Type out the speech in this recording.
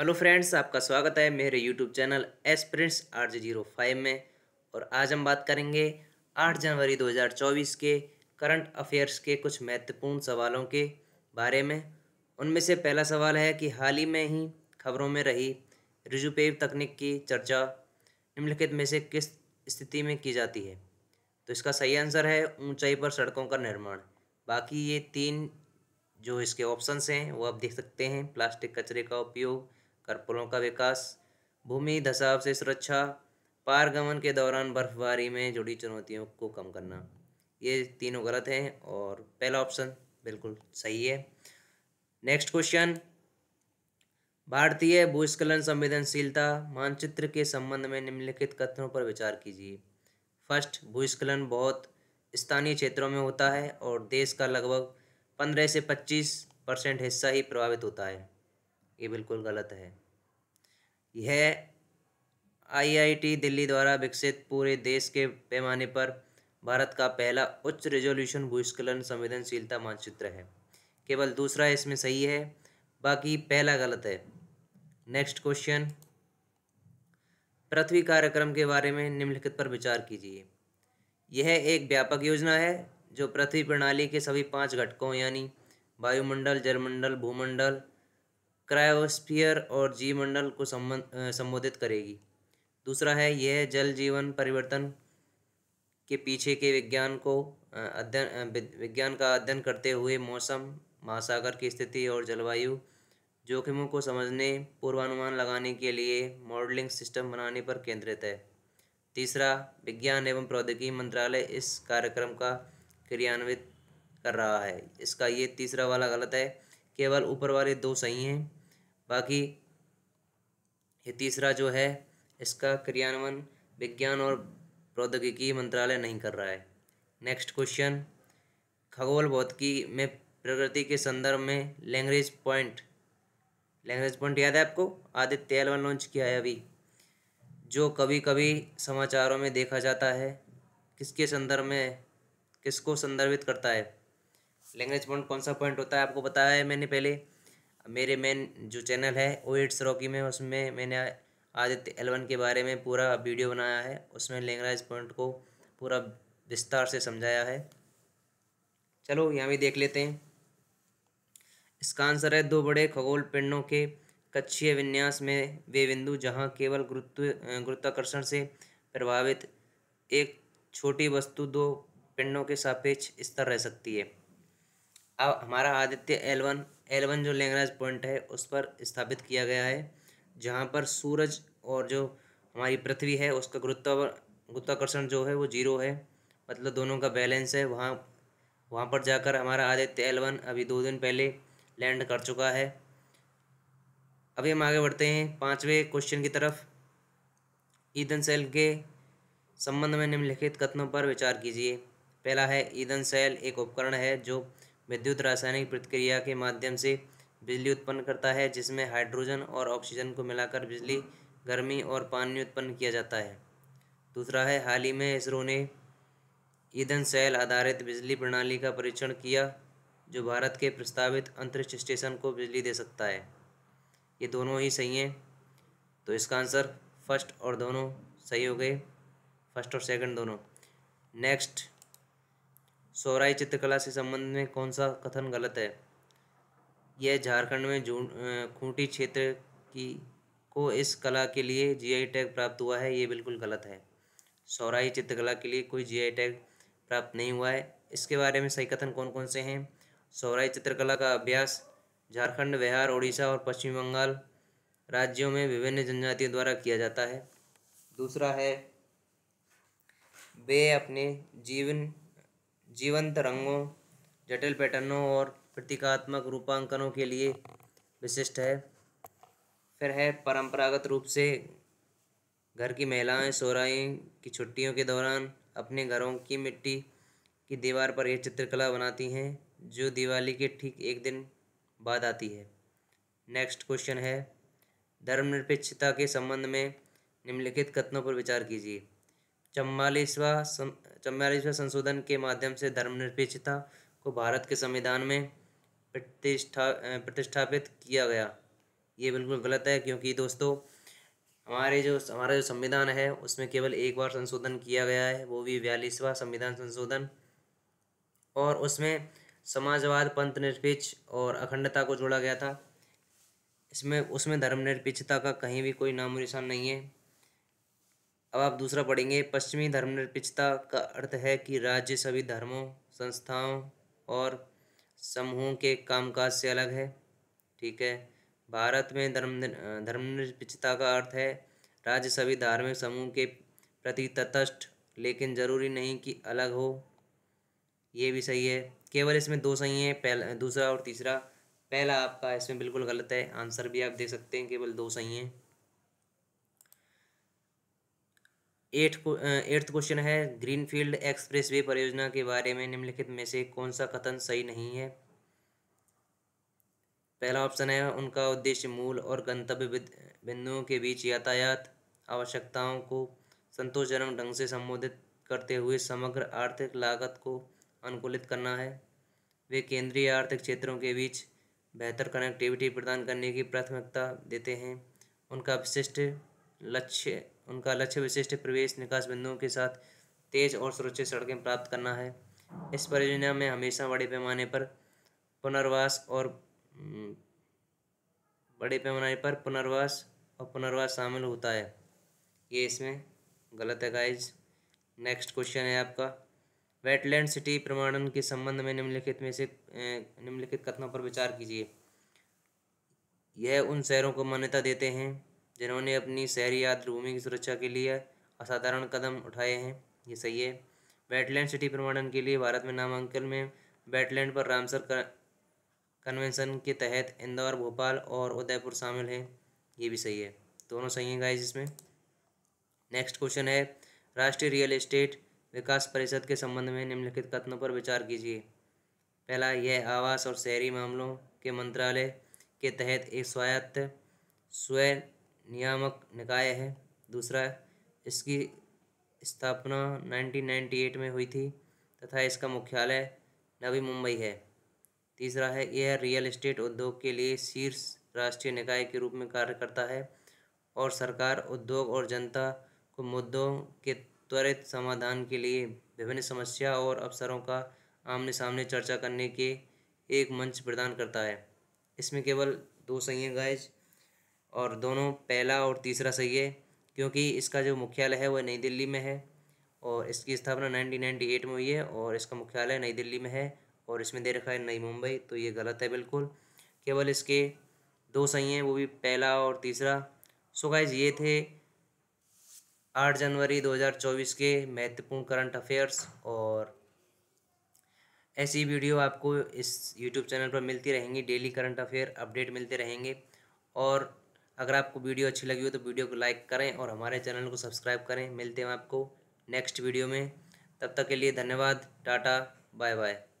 hello friends आपका स्वागत है मेरे YouTube channel S Prince R G zero five में और आज हम बात करेंगे आठ जनवरी दो हज़ार चौबीस के करंट अफेयर्स के कुछ महत्वपूर्ण सवालों के बारे में उनमें से पहला सवाल है कि हाल ही में ही खबरों में रही रिजुपेव तकनीक की चर्चा निम्नलिखित में से किस स्थिति में की जाती है तो इसका सही आंसर है ऊंचाई पर सड़कों का निर्माण बाकी ये तीन जो इसके ऑप्शंस हैं वो आप देख सकते हैं प्लास्टिक कचरे का उपयोग करपुलों का विकास भूमि धसाव से सुरक्षा पारगमन के दौरान बर्फबारी में जुड़ी चुनौतियों को कम करना ये तीनों गलत हैं और पहला ऑप्शन बिल्कुल सही है नेक्स्ट क्वेश्चन भारतीय भूस्खलन संवेदनशीलता मानचित्र के संबंध में निम्नलिखित कथनों पर विचार कीजिए फर्स्ट भूस्खलन बहुत स्थानीय क्षेत्रों में होता है और देश का लगभग पंद्रह से पच्चीस परसेंट हिस्सा ही प्रभावित होता है ये बिल्कुल गलत है यह आईआईटी दिल्ली द्वारा विकसित पूरे देश के पैमाने पर भारत का पहला उच्च रेजोल्यूशन भूस्खलन संवेदनशीलता मानचित्र है केवल दूसरा इसमें सही है बाकी पहला गलत है नेक्स्ट क्वेश्चन पृथ्वी कार्यक्रम के बारे में निम्नलिखित पर विचार कीजिए यह एक व्यापक योजना है जो पृथ्वी प्रणाली के सभी पांच घटकों यानी वायुमंडल जलमंडल भूमंडल क्रायोस्फीयर और जीवमंडल को संबंध संबोधित करेगी दूसरा है यह जल जीवन परिवर्तन के पीछे के विज्ञान को अध्ययन विज्ञान का अध्ययन करते हुए मौसम महासागर की स्थिति और जलवायु जोखिमों को समझने पूर्वानुमान लगाने के लिए मॉडलिंग सिस्टम बनाने पर केंद्रित है तीसरा विज्ञान एवं प्रौद्योगिकी मंत्रालय इस कार्यक्रम का क्रियान्वित कर रहा है इसका ये तीसरा वाला गलत है केवल ऊपर वाले दो सही हैं बाकी ये तीसरा जो है इसका क्रियान्वयन विज्ञान और प्रौद्योगिकी मंत्रालय नहीं कर रहा है नेक्स्ट क्वेश्चन खगोल भौतिकी में प्रकृति के संदर्भ में लैंग्वेज पॉइंट लैंग्वेज पॉइंट याद है आपको आदित्य एलवन लॉन्च किया है अभी जो कभी कभी समाचारों में देखा जाता है किसके संदर्भ में किसको संदर्भित करता है लैंग्वेज पॉइंट कौन सा पॉइंट होता है आपको बताया है मैंने पहले मेरे मेन जो चैनल है ओ एट्स रॉकी में उसमें मैंने आदित्य एलवन के बारे में पूरा वीडियो बनाया है उसमें लेंगराइज पॉइंट को पूरा विस्तार से समझाया है चलो यहाँ भी देख लेते हैं इसका आंसर है दो बड़े खगोल पिंडों के कच्छीय विन्यास में वे बिंदु जहाँ केवल गुरुत्व गुरुत्वाकर्षण से प्रभावित एक छोटी वस्तु दो पिंडों के सापेक्ष स्तर रह सकती है अब हमारा Aditya L one L one जो लेंगराज पॉइंट है उस पर स्थापित किया गया है जहाँ पर सूरज और जो हमारी पृथ्वी है उसका गुरुत्व गुरुत्वाकर्षण जो है वो जीरो है मतलब दोनों का बैलेंस है वहाँ वहाँ पर जाकर हमारा आदित्य एल वन अभी दो दिन पहले लैंड कर चुका है अभी हम आगे बढ़ते हैं पाँचवें क्वेश्चन की तरफ ईधन सेल के संबंध में निम्नलिखित कथनों पर विचार कीजिए पहला है ईधन सेल एक उपकरण है जो विद्युत रासायनिक प्रतिक्रिया के माध्यम से बिजली उत्पन्न करता है जिसमें हाइड्रोजन और ऑक्सीजन को मिलाकर बिजली गर्मी और पानी उत्पन्न किया जाता है दूसरा है हाल ही में इसरो ने ईंधन सेल आधारित बिजली प्रणाली का परीक्षण किया जो भारत के प्रस्तावित अंतरिक्ष स्टेशन को बिजली दे सकता है ये दोनों ही सही हैं तो इसका आंसर फर्स्ट और दोनों सही हो गए फर्स्ट और सेकंड दोनों नेक्स्ट सोराई चित्रकला से संबंध में कौन सा कथन गलत है यह झारखंड में जू खूंटी क्षेत्र की को इस कला के लिए जीआई टैग प्राप्त हुआ है ये बिल्कुल गलत है सौराही चित्रकला के लिए कोई जीआई टैग प्राप्त नहीं हुआ है इसके बारे में सही कथन कौन कौन से हैं सौराही चित्रकला का अभ्यास झारखंड बिहार उड़ीसा और पश्चिम बंगाल राज्यों में विभिन्न जनजातियों द्वारा किया जाता है दूसरा है वे अपने जीवन जीवंत रंगों जटिल पैटर्नों और प्रतीकात्मक रूपांकनों के लिए विशिष्ट है फिर है परंपरागत रूप से घर की महिलाएं सोराई की छुट्टियों के दौरान अपने घरों की मिट्टी की दीवार पर यह चित्रकला बनाती हैं जो दिवाली के ठीक एक दिन बाद आती है नेक्स्ट क्वेश्चन है धर्मनिरपेक्षता के संबंध में निम्नलिखित कथनों पर विचार कीजिए चम्बालीसवा चौवालीसवें संशोधन के माध्यम से धर्मनिरपेक्षता को भारत के संविधान में प्रतिष्ठा प्रतिष्ठापित किया गया ये बिल्कुल गलत है क्योंकि दोस्तों हमारे जो हमारा जो संविधान है उसमें केवल एक बार संशोधन किया गया है वो भी बयालीसवा संविधान संशोधन और उसमें समाजवाद पंथ निरपेक्ष और अखंडता को जोड़ा गया था इसमें उसमें धर्मनिरपेक्षता का कहीं भी कोई नामो निशान नहीं है अब आप दूसरा पढ़ेंगे पश्चिमी धर्मनिरपेक्षता का अर्थ है कि राज्य सभी धर्मों संस्थाओं और समूहों के कामकाज से अलग है ठीक है भारत में धर्म धर्मनिरपेक्षता का अर्थ है राज्य सभी धार्मिक समूह के प्रति तटस्थ लेकिन ज़रूरी नहीं कि अलग हो ये भी सही है केवल इसमें दो सही हैं पहला दूसरा और तीसरा पहला आपका इसमें बिल्कुल गलत है आंसर भी आप दे सकते हैं केवल दो सही हैं एट एट्थ क्वेश्चन है ग्रीनफील्ड एक्सप्रेसवे परियोजना के बारे में निम्नलिखित में से कौन सा कथन सही नहीं है पहला ऑप्शन है उनका उद्देश्य मूल और गंतव्य बिंदुओं के बीच यातायात आवश्यकताओं को संतोषजनक ढंग से संबोधित करते हुए समग्र आर्थिक लागत को अनुकूलित करना है वे केंद्रीय आर्थिक क्षेत्रों के बीच बेहतर कनेक्टिविटी प्रदान करने की प्राथमिकता देते हैं उनका विशिष्ट लक्ष्य उनका लक्ष्य विशिष्ट प्रवेश निकास बिंदुओं के साथ तेज और सुरक्षित सड़कें प्राप्त करना है इस परियोजना में हमेशा बड़े पैमाने पर पुनर्वास और हम्म, बड़े पैमाने पर पुनर्वास और पुनर्वास शामिल होता है ये इसमें गलत है गाइज नेक्स्ट क्वेश्चन है आपका वेटलैंड सिटी प्रमाणन के संबंध में निम्नलिखित में से निम्नलिखित कथनों पर विचार कीजिए यह उन शहरों को मान्यता देते हैं जिन्होंने अपनी शहरी भूमि की सुरक्षा के लिए असाधारण कदम उठाए हैं ये सही है वेटलैंड सिटी प्रमाणन के लिए भारत में नामांकन में वेटलैंड पर रामसर कन्वेंशन के तहत इंदौर भोपाल और उदयपुर शामिल हैं ये भी सही है दोनों सही हैं गाइस इसमें नेक्स्ट क्वेश्चन है राष्ट्रीय रियल एस्टेट विकास परिषद के संबंध में निम्नलिखित कथनों पर विचार कीजिए पहला यह आवास और शहरी मामलों के मंत्रालय के तहत एक स्वायत्त स्वयं नियामक निकाय है दूसरा इसकी स्थापना 1998 में हुई थी तथा इसका मुख्यालय नवी मुंबई है तीसरा है यह रियल एस्टेट उद्योग के लिए शीर्ष राष्ट्रीय निकाय के रूप में कार्य करता है और सरकार उद्योग और जनता को मुद्दों के त्वरित समाधान के लिए विभिन्न समस्या और अवसरों का आमने सामने चर्चा करने के एक मंच प्रदान करता है इसमें केवल दो सही गायज और दोनों पहला और तीसरा सही है क्योंकि इसका जो मुख्यालय है वह नई दिल्ली में है और इसकी स्थापना नाइनटीन में हुई है और इसका मुख्यालय नई दिल्ली में है और इसमें दे रखा है नई मुंबई तो ये गलत है बिल्कुल केवल इसके दो सही हैं वो भी पहला और तीसरा सो गाइज ये थे आठ जनवरी 2024 के महत्वपूर्ण करंट अफेयर्स और ऐसी वीडियो आपको इस यूट्यूब चैनल पर मिलती रहेंगी डेली करंट अफेयर अपडेट मिलते रहेंगे और अगर आपको वीडियो अच्छी लगी हो तो वीडियो को लाइक करें और हमारे चैनल को सब्सक्राइब करें मिलते हैं आपको नेक्स्ट वीडियो में तब तक के लिए धन्यवाद टाटा बाय बाय